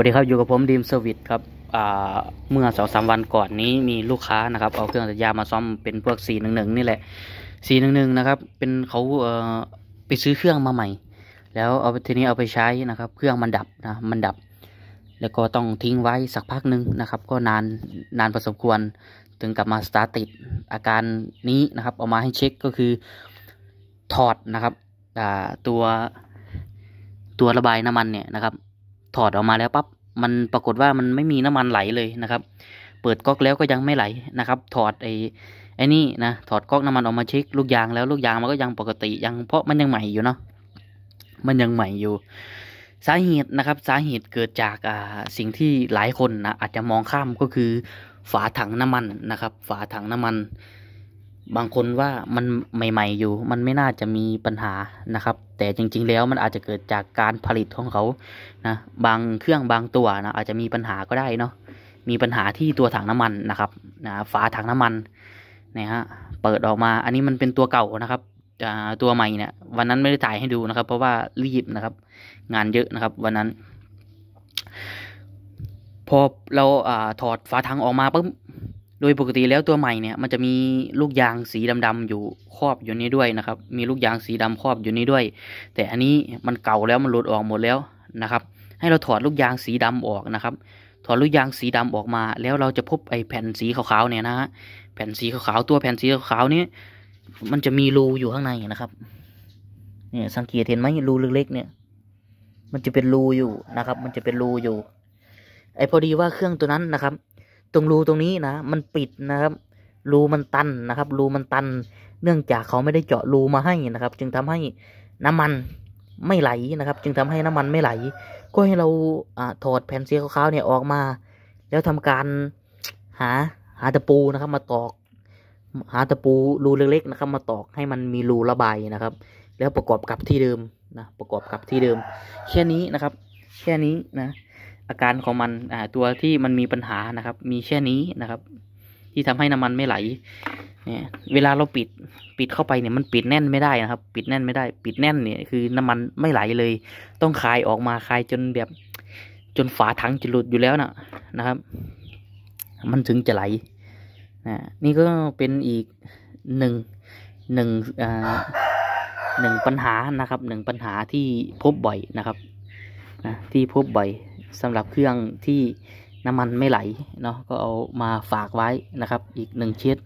วัสดีครับอยู่กับผมดีมเซอร์วิสครับเมื่อสองสามวันก่อนนี้มีลูกค้านะครับ เอาเครื่องตัดหญ้ามาซ่อมเป็นพวกสี่หนึ่งหนึ่งนี่แหละสี่หนึ่งหนึ่งนะครับ เป็นเขาเไปซื้อเครื่องมาใหม่ แล้วเอาทีนี้เอาไปใช้นะครับ เครื่องมันดับนะมันดับ แล้วก็ต้องทิ้งไว้สักพักหนึ่งนะครับ ก็นานนานพอสมควรถึงกลับมาสตาร์ติดอาการนี้นะครับ เอามาให้เช็คก็คือถอดนะครับตัวตัวระบายน้ำมันเนี่ยนะครับถอดออกมาแล้วปั๊บมันปรากฏว่ามันไม่มีน้ำมันไหลเลยนะครับ เปิดก๊อกแล้วก็ยังไม่ไหลนะครับ ถอดไอ้ไอ้นี่นะถอดก๊อกน้ำมันออกมาเช็คลูกยางแล้วลูกยางมันก็ยังปกติยังเพราะมันยังใหม่อยู่เนาะมันยังใหม่อยู่ สาเหตุนะครับ สาเหตุเกิดจากอ่าสิ่งที่หลายคนนะ อาจจะมองข้ามก็คือฝาถังน้ำมันนะครับฝาถังน้ำมันบางคนว่ามันใหม่ๆ อยู่มันไม่น่าจะมีปัญหานะครับ แต่จริงๆแล้วมันอาจจะเกิดจากการผลิตของเขานะบางเครื่องบางตัวนะอาจจะมีปัญหาก็ได้เนาะมีปัญหาที่ตัวถังน้ำมันนะครับนะฝาถังน้ำมัน เนี่ยฮะ เปิดออกมาอันนี้มันเป็นตัวเก่านะครับตัวใหม่เนี่ย วันนั้นไม่ได้ถ่ายให้ดูนะครับ เพราะว่ารีบนะครับ งานเยอะนะครับ วันนั้นพอเราอถอดฝาถังออกมาปุ๊บโดยปกติแล้วตัวใหม่เนี่ยมันจะมีลูกยางสีดำๆอยู่ครอบอยู่นี้ด้วยนะครับ มีลูกยางสีดำครอบอยู่นี้ด้วย แต่อันนี้มันเก่าแล้วมันหลุดออกหมดแล้วนะครับ ให้เราถอดลูกยางสีดำออกนะครับ ถอดลูกยางสีดำออกมา แล้วเราจะพบไอ้แผ่นสีขาวๆเนี่ยนะฮะแผ่นสีขาวๆตัวแผ่นสีขาวๆนี้มันจะมีรูอยู่ข้างในนะครับ เนี่ยสังเกตเห็นไหมรูเล็กๆ เนี่ยมันจะเป็นรูอยู่นะครับ มันจะเป็นรูอยู่ ไอ้พอดีว่าเครื่องตัวนั้นนะครับตรงรูตรงนี้นะมันปิดนะครับ รูมันตันนะครับรูมันตันเนื่องจากเขาไม่ได้เจาะรูมาให้นะครับ จึงทำให้น้ำมันไม่ไหลนะครับ จึงทำให้น้ำมันไม่ไหล ก็ให้เราอถอดแผ่นเสียขาวๆเนี่ยออกมา แล้วทำการหา หาตะปูนะครับ มาตอก หาตะปูรูเล็กๆ นะครับ มาตอกให้มันมีรูระบายนะครับ แล้วประกอบกับที่เดิมนะประกอบกับที่เดิมแค่นี้นะครับแค่นี้นะอาการของมันอ่าตัวที่มันมีปัญหานะครับ มีแค่นี้นะครับ ที่ทำให้น้ำมันไม่ไหล เนี่ย เวลาเราปิดปิดเข้าไปเนี่ย มันปิดแน่นไม่ได้นะครับ ปิดแน่นไม่ได้ปิดแน่น เนี่ย คือน้ำมันไม่ไหลเลย ต้องคายออกมาคายจนแบบ จนฝาถังจะหลุดอยู่แล้วนะนะครับ มันถึงจะไหลนะนี่ก็เป็นอีกหนึ่งหนึ่งหนึ่งปัญหานะครับ หนึ่งปัญหาที่พบบ่อยนะครับนะที่พบบ่อยสำหรับเครื่องที่น้ำมันไม่ไหลเนาะก็เอามาฝากไว้นะครับอีกหนึ่งช็ด